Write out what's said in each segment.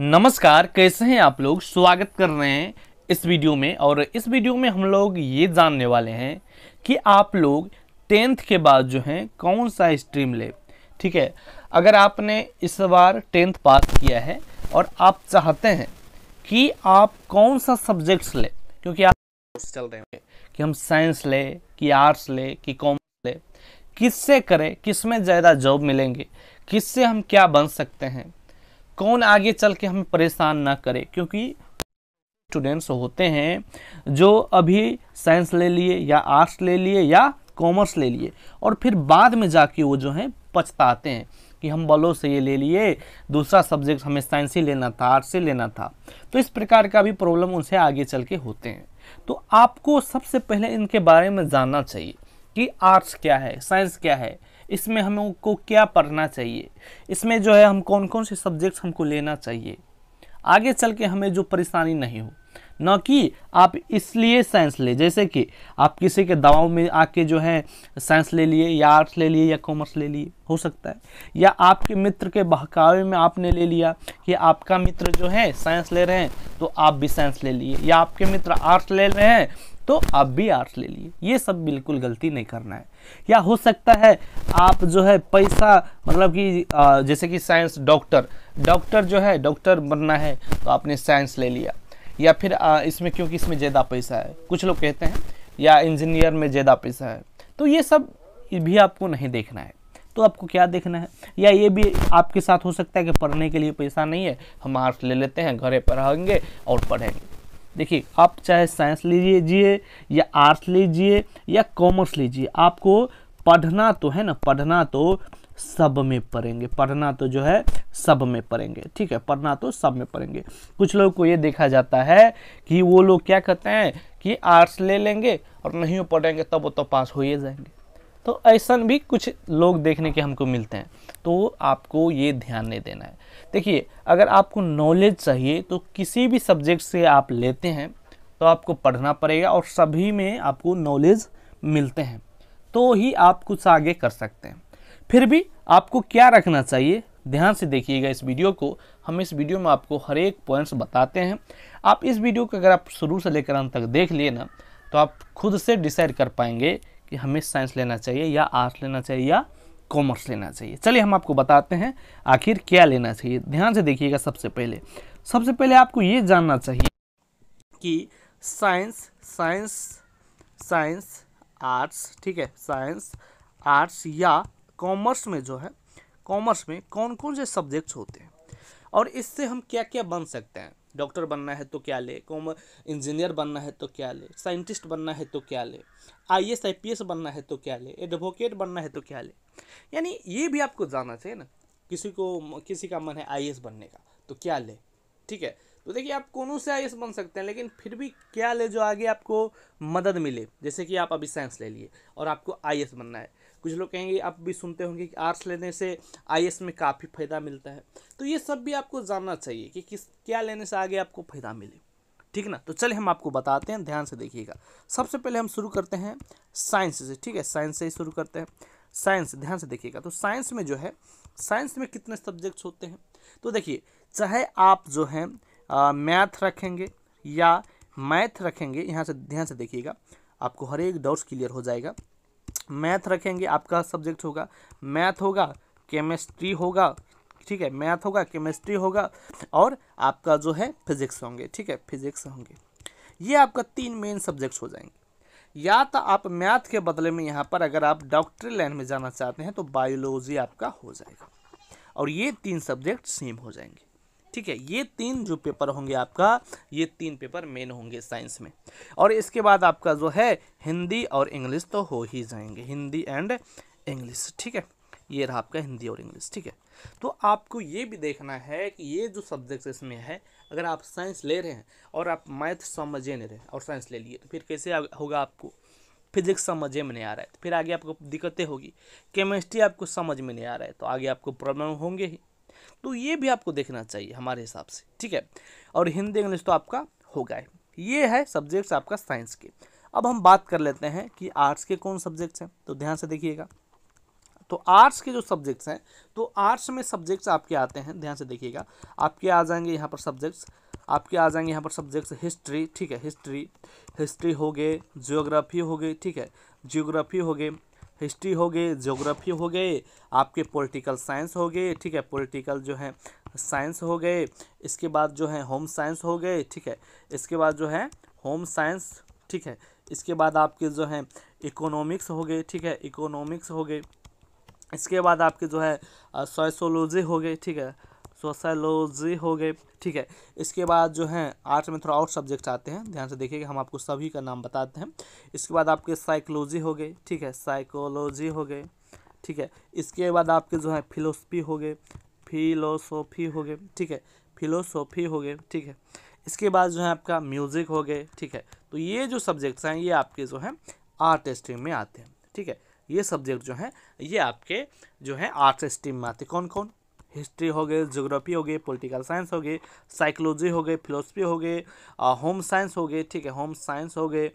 नमस्कार कैसे हैं आप लोग स्वागत कर रहे हैं इस वीडियो में और इस वीडियो में हम लोग ये जानने वाले हैं कि आप लोग टेंथ के बाद जो हैं कौन सा स्ट्रीम ले ठीक है अगर आपने इस बार टेंथ पास किया है और आप चाहते हैं कि आप कौन सा सब्जेक्ट्स ले क्योंकि आप चल रहे हैं कि हम साइंस ले कि आर्ट्स ले कि कॉमर्स ले किससे करें किस में ज़्यादा जॉब मिलेंगे किससे हम क्या बन सकते हैं कौन आगे चल के हमें परेशान ना करे क्योंकि स्टूडेंट्स होते हैं जो अभी साइंस ले लिए या आर्ट्स ले लिए या कॉमर्स ले लिए और फिर बाद में जाके वो जो है पछताते हैं कि हम बलो से ये ले लिए दूसरा सब्जेक्ट हमें साइंस ही लेना था आर्ट्स से लेना था तो इस प्रकार का भी प्रॉब्लम उनसे आगे चल के होते हैं तो आपको सबसे पहले इनके बारे में जानना चाहिए कि आर्ट्स क्या है साइंस क्या है इसमें को क्या पढ़ना चाहिए इसमें जो है हम कौन कौन से सब्जेक्ट्स हमको लेना चाहिए आगे चल के हमें जो परेशानी नहीं हो न कि आप इसलिए साइंस ले जैसे कि आप किसी के दवाओं में आके जो है साइंस ले लिए या आर्ट्स ले लिए या कॉमर्स ले लिए हो सकता है या आपके मित्र के बहकावे में आपने ले लिया कि आपका मित्र जो है साइंस ले रहे हैं तो आप भी साइंस ले लिए या आपके मित्र आर्ट्स ले रहे हैं तो आप भी आर्ट्स ले लिए ये सब बिल्कुल गलती नहीं करना है या हो सकता है आप जो है पैसा मतलब कि जैसे कि साइंस डॉक्टर डॉक्टर जो है डॉक्टर बनना है तो आपने साइंस ले लिया या फिर आ, इसमें क्योंकि इसमें ज़्यादा पैसा है कुछ लोग कहते हैं या इंजीनियर में ज़्यादा पैसा है तो ये सब भी आपको नहीं देखना है तो आपको क्या देखना है या ये भी आपके साथ हो सकता है कि पढ़ने के लिए पैसा नहीं है हम आर्ट्स ले लेते हैं घरे पढ़ाएंगे और पढ़ेंगे देखिए आप चाहे साइंस लीजिए या आर्ट्स लीजिए या कॉमर्स लीजिए आपको पढ़ना तो है ना पढ़ना तो सब में पढ़ेंगे पढ़ना तो जो है सब में पढ़ेंगे ठीक है पढ़ना तो सब में पढ़ेंगे कुछ लोगों को ये देखा जाता है कि वो लोग क्या कहते हैं कि आर्ट्स ले लेंगे और नहीं पढ़ेंगे तब वो तो पास हो ही जाएंगे तो ऐसा भी कुछ लोग देखने के हमको मिलते हैं तो आपको ये ध्यान नहीं देना है देखिए अगर आपको नॉलेज चाहिए तो किसी भी सब्जेक्ट से आप लेते हैं तो आपको पढ़ना पड़ेगा और सभी में आपको नॉलेज मिलते हैं तो ही आप कुछ आगे कर सकते हैं फिर भी आपको क्या रखना चाहिए ध्यान से देखिएगा इस वीडियो को हम इस वीडियो में आपको हर एक पॉइंट्स बताते हैं आप इस वीडियो को अगर आप शुरू से लेकर अंत तक देख लिए ना तो आप खुद से डिसाइड कर पाएंगे कि हमें साइंस लेना चाहिए या आर्ट्स लेना चाहिए या कॉमर्स लेना चाहिए चलिए हम आपको बताते हैं आखिर क्या लेना चाहिए ध्यान से देखिएगा सबसे पहले सबसे पहले आपको ये जानना चाहिए कि साइंस साइंस साइंस आर्ट्स ठीक है साइंस आर्ट्स या कॉमर्स में जो है कॉमर्स में कौन कौन से सब्जेक्ट्स होते हैं और इससे हम क्या क्या बन सकते हैं डॉक्टर बनना है तो क्या ले कॉम इंजीनियर बनना है तो क्या ले साइंटिस्ट बनना है तो क्या ले I S I P S बनना है तो क्या ले एडवोकेट बनना है तो क्या ले यानी ये भी आपको जानना चाहिए ना किसी को किसी का मन है आई बनने का तो क्या ले ठीक है तो देखिए आप कोनो से आई बन सकते हैं लेकिन फिर भी क्या ले जो आगे आपको मदद मिले जैसे कि आप अभी साइंस ले लिए और आपको आई बनना है कुछ लोग कहेंगे आप भी सुनते होंगे कि आर्ट्स लेने से आई में काफ़ी फ़ायदा मिलता है तो ये सब भी आपको जानना चाहिए कि किस क्या लेने से आगे आपको फ़ायदा मिले ठीक ना तो चलिए हम आपको बताते हैं ध्यान से देखिएगा सबसे पहले हम शुरू करते हैं साइंस से ठीक है साइंस से ही शुरू करते हैं साइंस ध्यान से देखिएगा तो साइंस में जो है साइंस में कितने सब्जेक्ट्स होते हैं तो देखिए चाहे आप जो हैं मैथ रखेंगे या मैथ रखेंगे यहाँ से ध्यान से देखिएगा आपको हर एक डाउट्स क्लियर हो जाएगा मैथ रखेंगे आपका सब्जेक्ट होगा मैथ होगा केमिस्ट्री होगा ठीक है मैथ होगा केमिस्ट्री होगा और आपका जो है फिजिक्स होंगे ठीक है फिजिक्स होंगे ये आपका तीन मेन सब्जेक्ट्स हो जाएंगे या तो आप मैथ के बदले में यहाँ पर अगर आप डॉक्टरी लाइन में जाना चाहते हैं तो बायोलॉजी आपका हो जाएगा और ये तीन सब्जेक्ट सेम हो जाएंगे ठीक है ये तीन जो पेपर होंगे आपका ये तीन पेपर मेन होंगे साइंस में और इसके बाद आपका जो है हिंदी और इंग्लिश तो हो ही जाएंगे हिंदी एंड इंग्लिश ठीक है ये रहा आपका हिंदी और इंग्लिश ठीक है तो आपको ये भी देखना है कि ये जो सब्जेक्ट इसमें है अगर आप साइंस ले रहे हैं और आप मैथ समझे नहीं रहे और साइंस ले लिए तो फिर कैसे होगा आपको फिजिक्स समझे में नहीं आ रहा है तो फिर आगे आपको दिक्कतें होगी केमिस्ट्री आपको समझ में नहीं आ रहा है तो आगे आपको प्रॉब्लम होंगे ही तो ये भी आपको देखना चाहिए हमारे हिसाब से ठीक है और हिंदी इंग्लिश तो आपका हो गए ये है सब्जेक्ट्स आपका साइंस के अब हम बात कर लेते हैं कि आर्ट्स के कौन सब्जेक्ट्स हैं तो ध्यान से देखिएगा तो आर्ट्स के जो सब्जेक्ट्स हैं तो आर्ट्स में सब्जेक्ट्स आपके आते हैं ध्यान से देखिएगा आपके आ जाएंगे यहाँ पर सब्जेक्ट्स आपके आ जाएंगे यहाँ पर सब्जेक्ट्स हिस्ट्री ठीक है हिस्ट्री हिस्ट्री हो गए जियोग्राफी हो गई ठीक है जियोग्राफी हो गए हिस्ट्री हो गए जोग्राफी हो गए आपके पॉलिटिकल साइंस हो गए ठीक है पॉलिटिकल जो है साइंस हो गए इसके बाद जो है होम साइंस हो गए ठीक है इसके बाद जो है होम साइंस ठीक है इसके बाद आपके जो है इकोनॉमिक्स हो गए ठीक है इकोनॉमिक्स हो गए इसके बाद आपके जो है सोशोलॉजी हो गए ठीक है सोशलॉजी तो हो गए ठीक है इसके बाद जो है आर्ट्स में थोड़ा और सब्जेक्ट आते हैं ध्यान से देखिएगा हम आपको सभी का नाम बताते हैं इसके बाद आपके साइकोलॉजी हो गए ठीक है साइकोलॉजी हो गए ठीक है इसके बाद आपके जो है फिलोसफी हो गए फिलोसोफी हो गए ठीक है फिलोसोफी हो गए ठीक है इसके बाद जो है आपका म्यूज़िक हो गए ठीक है तो ये जो सब्जेक्ट्स हैं ये आपके जो हैं आर्ट स्ट्रीम में आते हैं ठीक है ये सब्जेक्ट जो हैं ये आपके जो है आर्ट्स स्ट्रीम में आते कौन कौन हिस्ट्री हो गई जोग्राफी हो गए पॉलिटिकल साइंस हो गए साइकोलॉजी हो गई फिलोसफी हो गई होम साइंस हो गए ठीक है होम साइंस हो गए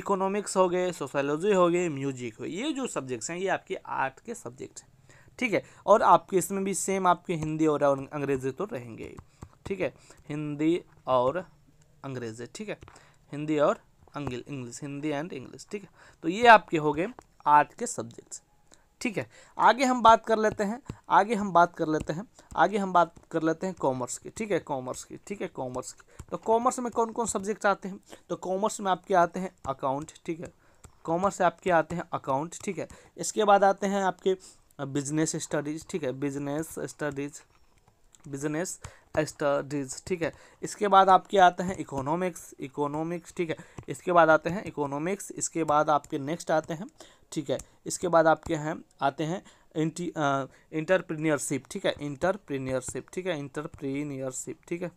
इकोनॉमिक्स हो गए सोशोलॉजी हो गए म्यूजिक हो ये जो सब्जेक्ट्स हैं ये आपके आर्ट के सब्जेक्ट हैं ठीक है और आपके इसमें भी सेम आपके हिंदी और अंग्रेजी तो रहेंगे ठीक है हिंदी और अंग्रेजी ठीक है हिंदी और इंग्लिश हिंदी एंड इंग्लिश ठीक है तो ये आपके हो गए आर्ट के सब्जेक्ट्स ठीक है आगे हम बात कर लेते हैं आगे हम बात कर लेते हैं आगे हम बात कर लेते हैं कॉमर्स की ठीक है कॉमर्स की ठीक है कॉमर्स की तो कॉमर्स में कौन कौन सब्जेक्ट आते हैं तो कॉमर्स में आपके आते हैं अकाउंट ठीक है कॉमर्स से आपके आते हैं अकाउंट ठीक है इसके बाद आते हैं आपके बिजनेस स्टडीज़ ठीक है बिजनेस स्टडीज़ बिजनेस स्टडीज़ ठीक है इसके बाद आपके आते हैं इकोनॉमिक्स इकोनॉमिक्स ठीक है इसके बाद आते हैं इकोनॉमिक्स इसके बाद आपके नेक्स्ट आते हैं ठीक है इसके बाद आपके हैं आते हैं इंटी इंटरप्रीनियरशिप ठीक है इंटरप्रीनियरशिप ठीक है इंटरप्रीनियरशिप ठीक है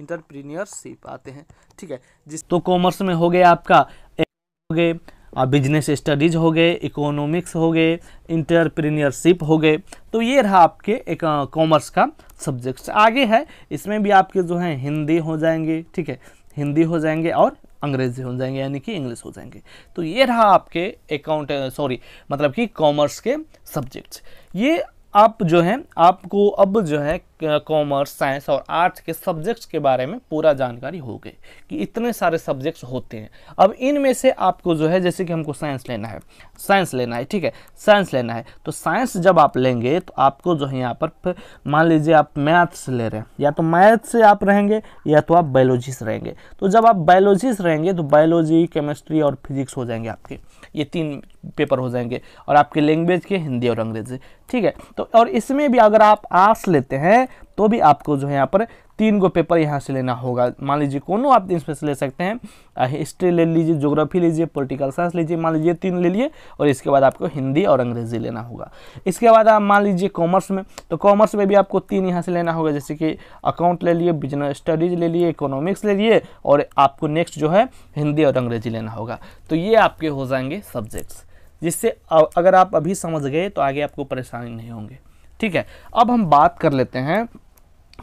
इंटरप्रीनियरशिप आते हैं ठीक है जिस तो कॉमर्स में हो गए आपका हो गए और बिजनेस स्टडीज हो गए इकोनॉमिक्स हो गए इंटरप्रीनियरशिप हो गए तो ये रहा आपके एक कॉमर्स का सब्जेक्ट आगे है इसमें भी आपके जो हैं हिंदी हो जाएंगे ठीक है हिंदी हो जाएंगे और अंग्रेजी हो जाएंगे यानी कि इंग्लिश हो जाएंगे तो ये रहा आपके अकाउंट सॉरी मतलब कि कॉमर्स के सब्जेक्ट्स ये आप जो है आपको अब जो है कॉमर्स साइंस और आर्ट्स के सब्जेक्ट्स के बारे में पूरा जानकारी हो गई कि इतने सारे सब्जेक्ट्स होते हैं अब इनमें से आपको जो है जैसे कि हमको साइंस लेना है साइंस लेना है ठीक है साइंस लेना है तो साइंस जब आप लेंगे तो आपको जो है यहाँ पर मान लीजिए आप मैथ्स ले रहे हैं या तो मैथ्स से आप रहेंगे या तो आप बायोलॉजी से रहेंगे तो जब आप बायोलॉजी से रहेंगे तो बायोलॉजी केमिस्ट्री और फिजिक्स हो जाएंगे आपके ये तीन पेपर हो जाएंगे और आपके लैंग्वेज के हिंदी और अंग्रेजी ठीक है तो और इसमें भी अगर आप आर्ट्स लेते हैं तो भी आपको जो है यहाँ पर तीन गो पेपर यहाँ से लेना होगा मान लीजिए कोनो आप इसमें से ले सकते हैं हिस्ट्री ले लीजिए ज्योग्राफी लीजिए पोलिटिकल साइंस लीजिए मान लीजिए तीन ले लिए और इसके बाद आपको हिंदी और अंग्रेजी लेना होगा इसके बाद आप मान लीजिए कॉमर्स में तो कॉमर्स में भी आपको तीन यहाँ से लेना होगा जैसे कि अकाउंट ले लिए बिजनेस स्टडीज ले लिए इकोनॉमिक्स ले लिए और आपको नेक्स्ट जो है हिंदी और अंग्रेजी लेना होगा तो ये आपके हो जाएंगे सब्जेक्ट्स जिससे अगर आप अभी समझ गए तो आगे आपको परेशानी नहीं होंगे ठीक है अब हम बात कर लेते हैं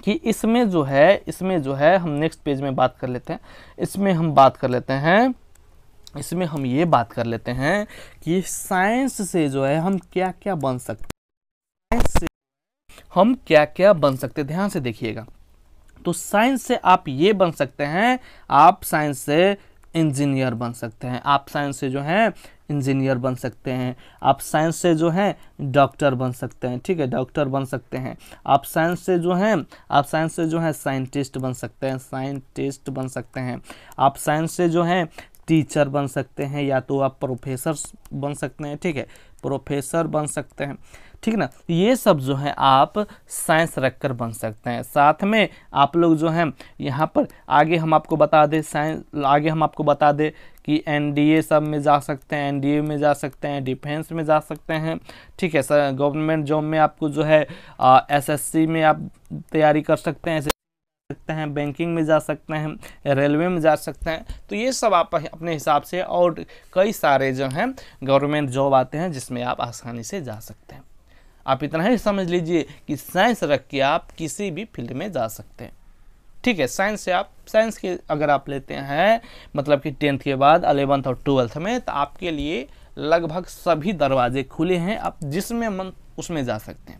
कि इसमें जो है इसमें जो है हम नेक्स्ट पेज में बात कर लेते हैं इसमें हम बात कर लेते हैं इसमें हम ये बात कर लेते हैं कि साइंस से जो है हम क्या क्या बन सकते साइंस से हम क्या क्या बन सकते ध्यान से देखिएगा तो साइंस से आप ये बन सकते हैं आप साइंस से इंजीनियर बन सकते हैं आप साइंस से जो हैं इंजीनियर बन सकते हैं आप साइंस से जो हैं डॉक्टर बन सकते हैं ठीक है डॉक्टर बन सकते हैं आप साइंस से जो हैं आप साइंस से जो हैं साइंटिस्ट बन सकते हैं साइंटिस्ट बन सकते हैं आप साइंस से जो हैं टीचर बन सकते हैं या तो आप प्रोफेसर बन सकते हैं ठीक है प्रोफेसर बन सकते हैं ठीक ना ये सब जो है आप साइंस रख कर बन सकते हैं साथ में आप लोग जो हैं यहाँ पर आगे हम आपको बता दें साइंस आगे हम आपको बता दें कि एनडीए सब में जा सकते हैं एनडीए में जा सकते हैं डिफेंस में जा सकते हैं ठीक है सर गवर्नमेंट जॉब में आपको जो है एसएससी में आप तैयारी कर सकते हैं सकते हैं बैंकिंग में जा सकते हैं रेलवे में जा सकते हैं तो ये सब आप अपने हिसाब से और कई सारे जो हैं गवर्नमेंट जॉब आते हैं जिसमें आप आसानी से जा सकते हैं आप इतना ही समझ लीजिए कि साइंस रख के आप किसी भी फील्ड में जा सकते हैं ठीक है साइंस से आप साइंस के अगर आप लेते हैं मतलब कि टेंथ के बाद अलेवंथ और ट्वेल्थ में तो आपके लिए लगभग सभी दरवाजे खुले हैं आप जिसमें मन उसमें जा सकते हैं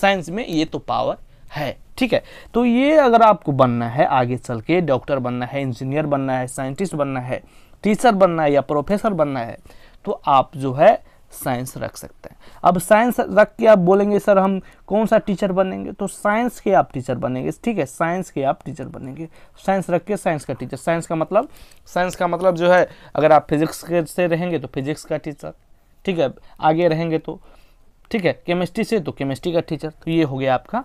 साइंस में ये तो पावर है ठीक है तो ये अगर आपको बनना है आगे चल के डॉक्टर बनना है इंजीनियर बनना है साइंटिस्ट बनना है टीचर बनना है या प्रोफेसर बनना है तो आप जो है साइंस रख सकते हैं अब साइंस रख के आप बोलेंगे सर हम कौन सा टीचर बनेंगे तो साइंस के आप टीचर बनेंगे ठीक है साइंस के आप टीचर बनेंगे साइंस रख के साइंस का टीचर साइंस का मतलब साइंस का मतलब जो है अगर आप फिजिक्स के से रहेंगे तो फिजिक्स का टीचर ठीक है आगे रहेंगे तो ठीक है केमिस्ट्री से तो केमिस्ट्री का टीचर तो ये हो गया आपका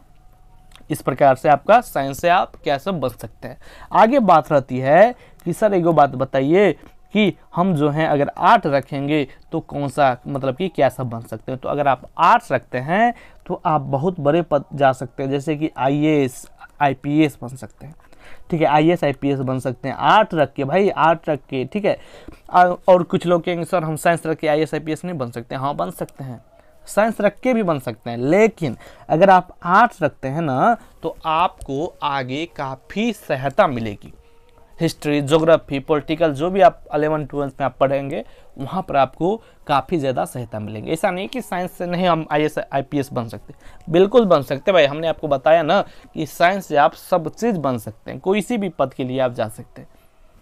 इस प्रकार से आपका साइंस से आप क्या सब बन सकते हैं आगे बात रहती है कि सर एक बात बताइए कि हम जो हैं अगर आर्ट रखेंगे तो कौन सा मतलब कि क्या सब बन सकते हैं तो अगर आप आर्ट्स रखते हैं तो आप बहुत बड़े पद जा सकते हैं जैसे कि आई ए बन सकते हैं ठीक है आई एस आई बन सकते हैं आर्ट रख के भाई आर्ट रख के ठीक है और कुछ लोग कहेंगे सर हम साइंस रख के आई एस नहीं बन सकते हाँ बन सकते हैं साइंस रख के भी बन सकते हैं लेकिन अगर आप आर्ट्स रखते हैं ना तो आपको आगे काफ़ी सहायता मिलेगी हिस्ट्री जोग्राफी पॉलिटिकल जो भी आप अलेवन ट्वेल्थ में आप पढ़ेंगे वहाँ पर आपको काफ़ी ज़्यादा सहायता मिलेंगे ऐसा नहीं कि साइंस से नहीं हम आई एस बन सकते बिल्कुल बन सकते भाई हमने आपको बताया ना कि साइंस से आप सब चीज़ बन सकते हैं कोई सी भी पद के लिए आप जा सकते हैं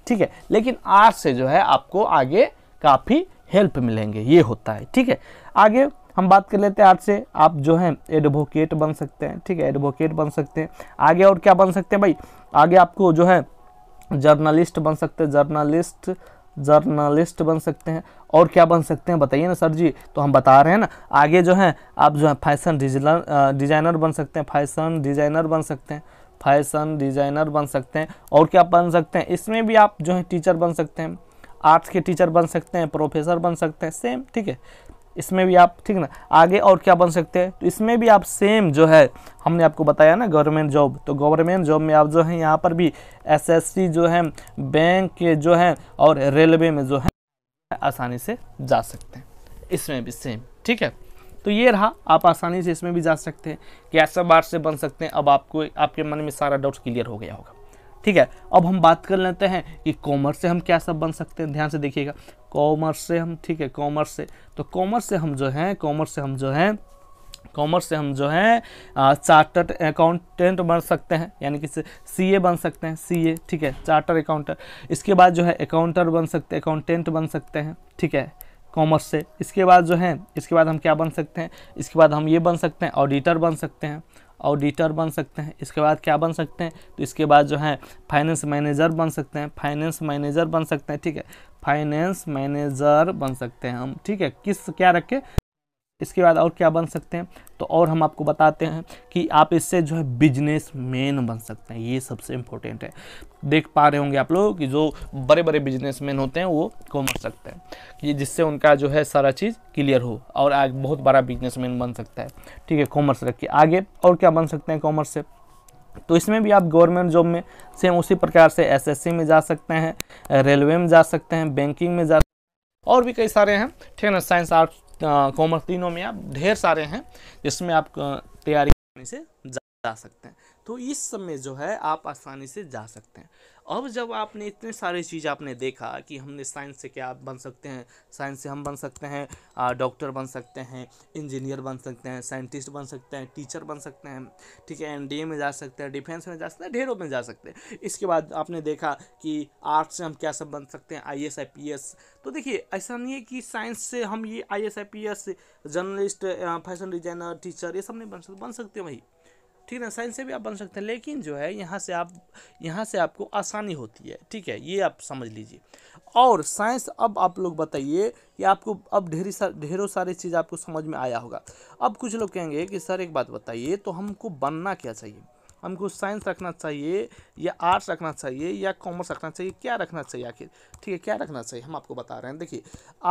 ठीक है लेकिन आर्ट्स से जो है आपको आगे काफ़ी हेल्प मिलेंगे ये होता है ठीक है आगे हम बात कर लेते हैं आर्ट से आप जो है एडवोकेट बन सकते हैं ठीक है एडवोकेट बन सकते हैं आगे और क्या बन सकते हैं भाई आगे आपको जो है जर्नलिस्ट बन सकते हैं जर्नलिस्ट जर्नलिस्ट बन सकते हैं और क्या बन सकते हैं बताइए ना सर जी तो हम बता रहे हैं ना आगे जो है आप जो है फैशन डिजाइनर बन सकते हैं फैशन डिजाइनर बन सकते हैं फैशन डिजाइनर बन सकते हैं और क्या बन सकते हैं इसमें भी आप जो है टीचर बन सकते हैं आर्ट्स के टीचर बन सकते हैं प्रोफेसर बन सकते हैं सेम ठीक है इसमें भी आप ठीक ना आगे और क्या बन सकते हैं तो इसमें भी आप सेम जो है हमने आपको बताया ना गवर्नमेंट जॉब तो गवर्नमेंट जॉब में आप जो है यहाँ पर भी एसएससी जो है बैंक के जो है और रेलवे में जो है आसानी से जा सकते हैं इसमें भी सेम ठीक है तो ये रहा आप आसानी से इसमें भी जा सकते हैं कैसा बार से बन सकते हैं अब आपको आपके मन में सारा डाउट क्लियर हो गया होगा ठीक है अब हम बात कर लेते हैं कि कॉमर्स से हम क्या सब बन सकते हैं ध्यान से देखिएगा कॉमर्स से हम ठीक है कॉमर्स से तो कॉमर्स से हम जो हैं कॉमर्स से हम जो हैं कॉमर्स से हम जो हैं चार्टर्ड अकाउंटेंट बन सकते हैं यानी कि सी ए बन सकते हैं सी ए ठीक है चार्टर अकाउंटेंट इसके बाद जो है अकाउंटर बन सकते हैं अकाउंटेंट बन सकते हैं ठीक है कॉमर्स से इसके बाद जो है इसके बाद हम क्या बन सकते हैं इसके बाद हम ये बन सकते हैं ऑडिटर बन सकते हैं ऑडिटर बन सकते हैं इसके बाद क्या बन सकते हैं तो इसके बाद जो है फाइनेंस मैनेजर बन सकते हैं फाइनेंस मैनेजर बन सकते हैं ठीक है फाइनेंस मैनेजर बन सकते हैं हम ठीक है किस क्या रखें इसके बाद और क्या बन सकते हैं तो और हम आपको बताते हैं कि आप इससे जो है बिजनेस मैन बन सकते हैं ये सबसे इम्पोर्टेंट है देख पा रहे होंगे आप लोग कि जो बड़े बड़े बिजनेस मैन होते हैं वो कॉमर्स सकते हैं कि जिससे उनका जो है सारा चीज़ क्लियर हो और आज बहुत बड़ा बिजनेस मैन बन सकता है ठीक है कॉमर्स रखिए आगे और क्या बन सकते हैं कॉमर्स से तो इसमें भी आप गवर्नमेंट जॉब में सेम उसी प्रकार से एसएससी में जा सकते हैं रेलवे में जा सकते हैं बैंकिंग में जा और भी कई सारे हैं ठीक है ना साइंस आर्ट्स कॉमर्स तीनों में आप ढेर सारे हैं जिसमें आप तैयारी से जा जा सकते हैं तो इस समय जो है आप आसानी से जा सकते हैं अब जब आपने इतने सारे चीज़ आपने देखा कि हमने साइंस से क्या बन सकते हैं साइंस से हम बन सकते हैं डॉक्टर बन सकते हैं इंजीनियर बन सकते हैं साइंटिस्ट बन सकते हैं टीचर बन सकते हैं ठीक है एन में जा सकते हैं डिफेंस में जा सकते हैं ढेरों में जा सकते हैं इसके बाद आपने देखा कि आर्ट्स से हम क्या सब बन सकते हैं आई एस तो देखिए ऐसा नहीं है कि साइंस से हम ये I S journalist fashion designer teacher ये सब नहीं बन सकते बन सकते हैं भाई ठीक है ना साइंस से भी आप बन सकते हैं लेकिन जो है यहाँ से आप यहाँ से आपको आसानी होती है ठीक है ये आप समझ लीजिए और साइंस अब आप लोग बताइए कि आपको अब ढेरी सा ढेरों सारी चीज़ आपको समझ में आया होगा अब कुछ लोग कहेंगे कि सर एक बात बताइए तो हमको बनना क्या चाहिए हमको साइंस रखना चाहिए या आर्ट्स रखना चाहिए या कॉमर्स रखना चाहिए क्या रखना चाहिए आखिर ठीक है क्या रखना चाहिए हम आपको बता रहे हैं देखिए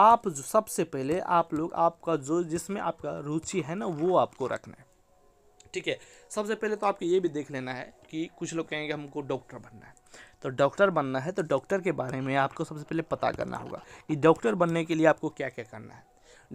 आप जो सबसे पहले आप लोग आपका जो जिसमें आपका रुचि है ना वो आपको रखना है ठीक है सबसे पहले तो आपको ये भी देख लेना है कि कुछ लोग कहेंगे हमको डॉक्टर बनना है तो डॉक्टर बनना है तो डॉक्टर के बारे में आपको सबसे पहले पता करना होगा कि डॉक्टर बनने के लिए आपको क्या क्या करना है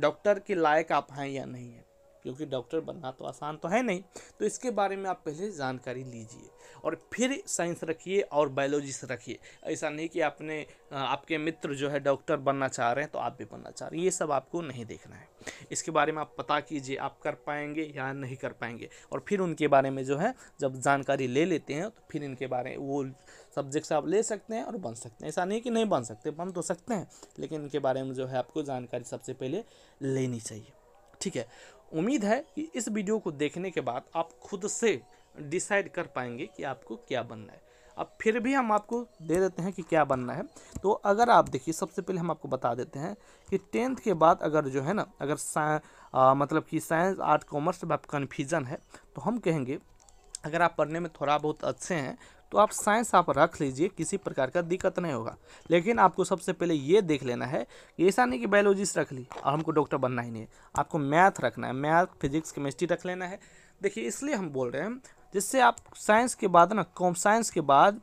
डॉक्टर के लायक आप हैं या नहीं है क्योंकि डॉक्टर बनना तो आसान तो है नहीं तो इसके बारे में आप पहले जानकारी लीजिए और फिर साइंस रखिए और बायोलॉजी से रखिए ऐसा नहीं कि आपने आपके मित्र जो है डॉक्टर बनना चाह रहे हैं तो आप भी बनना चाह रहे हैं ये सब आपको नहीं देखना है इसके बारे में आप पता कीजिए आप कर पाएंगे या नहीं कर पाएंगे और फिर उनके बारे में जो है जब जानकारी ले लेते हैं तो फिर इनके बारे में वो सब्जेक्ट्स आप ले सकते हैं और बन सकते हैं ऐसा नहीं कि नहीं बन सकते बन तो सकते हैं लेकिन इनके बारे में जो है आपको जानकारी सबसे पहले लेनी चाहिए ठीक है उम्मीद है कि इस वीडियो को देखने के बाद आप खुद से डिसाइड कर पाएंगे कि आपको क्या बनना है अब फिर भी हम आपको दे देते हैं कि क्या बनना है तो अगर आप देखिए सबसे पहले हम आपको बता देते हैं कि टेंथ के बाद अगर जो है ना अगर आ, मतलब कि साइंस आर्ट कॉमर्स में आप कन्फ्यूज़न है तो हम कहेंगे अगर आप पढ़ने में थोड़ा बहुत अच्छे हैं तो आप साइंस आप रख लीजिए किसी प्रकार का दिक्कत नहीं होगा लेकिन आपको सबसे पहले ये देख लेना है कि ऐसा नहीं कि बायोलॉजिस्ट रख ली और हमको डॉक्टर बनना ही नहीं है आपको मैथ रखना है मैथ फिजिक्स केमिस्ट्री रख लेना है देखिए इसलिए हम बोल रहे हैं जिससे आप साइंस के बाद ना कॉम साइंस के बाद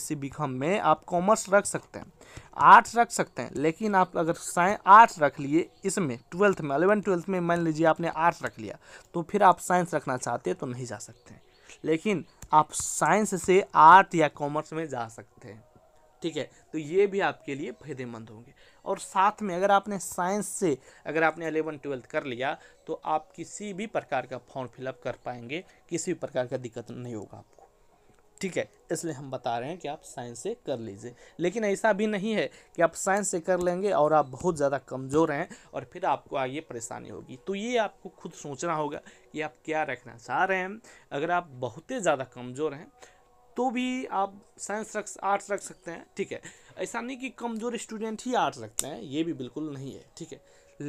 सी बी कॉम में आप कॉमर्स रख सकते हैं आर्ट्स रख सकते हैं लेकिन आप अगर साइंस आर्ट्स रख लिए इसमें ट्वेल्थ में अलेवन ट्वेल्थ में मान लीजिए आपने आर्ट्स रख लिया तो फिर आप साइंस रखना चाहते तो नहीं जा सकते लेकिन आप साइंस से आर्ट या कॉमर्स में जा सकते हैं ठीक है तो ये भी आपके लिए फायदेमंद होंगे और साथ में अगर आपने साइंस से अगर आपने अलेवन ट्वेल्थ कर लिया तो आप किसी भी प्रकार का फॉर्म फिलअप कर पाएंगे किसी भी प्रकार का दिक्कत नहीं होगा आपको ठीक है इसलिए हम बता रहे हैं कि आप साइंस से कर लीजिए लेकिन ऐसा भी नहीं है कि आप साइंस से कर लेंगे और आप बहुत ज़्यादा कमज़ोर हैं और फिर आपको आगे परेशानी होगी तो ये आपको खुद सोचना होगा कि आप क्या रखना चाह रहे हैं अगर आप बहुत ही ज़्यादा कमज़ोर हैं तो भी आप साइंस रख आर्ट्स रख सकते हैं ठीक है ऐसा नहीं कि कमज़ोर स्टूडेंट ही आर्ट्स रखते हैं ये भी बिल्कुल नहीं है ठीक है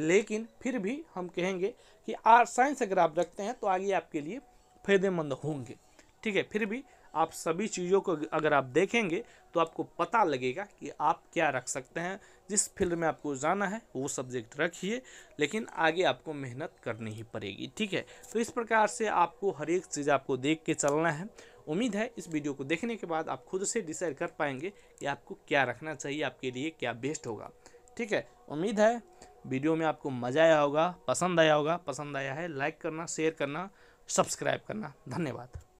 लेकिन फिर भी हम कहेंगे कि आर्ट साइंस अगर आप रखते हैं तो आगे आपके लिए फ़ायदेमंद होंगे ठीक है फिर भी आप सभी चीज़ों को अगर आप देखेंगे तो आपको पता लगेगा कि आप क्या रख सकते हैं जिस फील्ड में आपको जाना है वो सब्जेक्ट रखिए लेकिन आगे आपको मेहनत करनी ही पड़ेगी ठीक है तो इस प्रकार से आपको हर एक चीज़ आपको देख के चलना है उम्मीद है इस वीडियो को देखने के बाद आप खुद से डिसाइड कर पाएंगे कि आपको क्या रखना चाहिए आपके लिए क्या बेस्ट होगा ठीक है उम्मीद है वीडियो में आपको मज़ा आया होगा पसंद आया होगा पसंद आया है लाइक करना शेयर करना सब्सक्राइब करना धन्यवाद